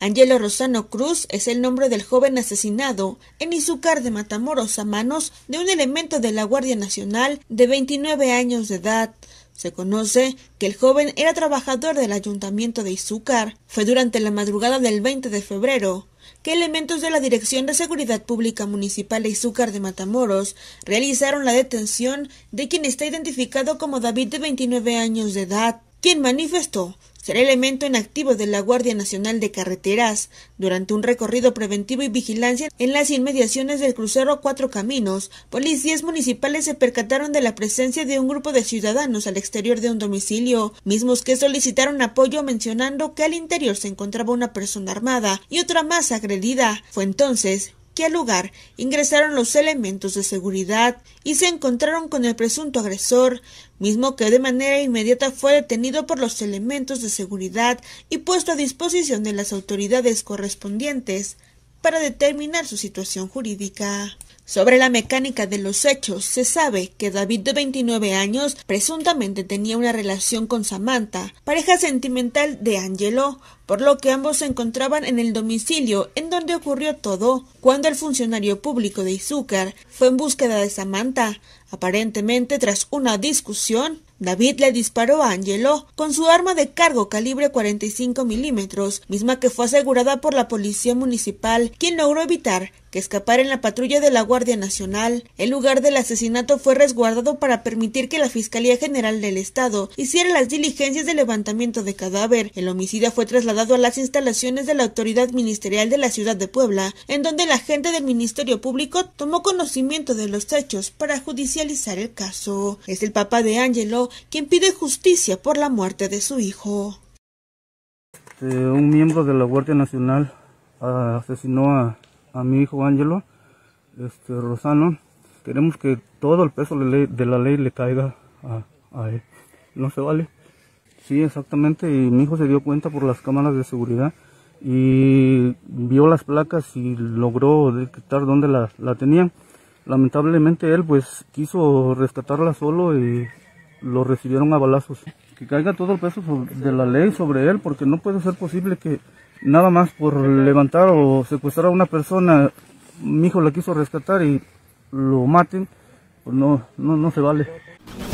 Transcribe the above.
Angelo Rosano Cruz es el nombre del joven asesinado en Izúcar de Matamoros a manos de un elemento de la Guardia Nacional de 29 años de edad. Se conoce que el joven era trabajador del ayuntamiento de Izúcar. Fue durante la madrugada del 20 de febrero que elementos de la Dirección de Seguridad Pública Municipal de Izúcar de Matamoros realizaron la detención de quien está identificado como David de 29 años de edad, quien manifestó elemento en activo de la Guardia Nacional de Carreteras durante un recorrido preventivo y vigilancia en las inmediaciones del crucero Cuatro Caminos. Policías municipales se percataron de la presencia de un grupo de ciudadanos al exterior de un domicilio, mismos que solicitaron apoyo mencionando que al interior se encontraba una persona armada y otra más agredida. Fue entonces lugar ingresaron los elementos de seguridad y se encontraron con el presunto agresor, mismo que de manera inmediata fue detenido por los elementos de seguridad y puesto a disposición de las autoridades correspondientes para determinar su situación jurídica. Sobre la mecánica de los hechos, se sabe que David de 29 años presuntamente tenía una relación con Samantha, pareja sentimental de Angelo, por lo que ambos se encontraban en el domicilio en donde ocurrió todo, cuando el funcionario público de Izúcar fue en búsqueda de Samantha. Aparentemente, tras una discusión, David le disparó a Angelo con su arma de cargo calibre 45 milímetros, misma que fue asegurada por la policía municipal, quien logró evitar que escapar en la patrulla de la Guardia Nacional. El lugar del asesinato fue resguardado para permitir que la Fiscalía General del Estado hiciera las diligencias de levantamiento de cadáver. El homicida fue trasladado a las instalaciones de la autoridad ministerial de la ciudad de Puebla, en donde la agente del Ministerio Público tomó conocimiento de los hechos para judicializar el caso. Es el papá de Angelo quien pide justicia por la muerte de su hijo. Eh, un miembro de la Guardia Nacional ah, asesinó a a mi hijo Ángelo este, Rosano. Queremos que todo el peso de, la ley le caiga a, él. No se vale. Sí, exactamente. mi hijo se dio cuenta por las cámaras de seguridad y vio las placas y logró detectar dónde la, la tenían. Lamentablemente él pues quiso rescatarla solo y lo recibieron a balazos. Que caiga todo el peso de la ley sobre él porque no puede ser posible que nada más por levantar o secuestrar a una persona, mi hijo la quiso rescatar y lo maten, pues no, no, no se vale.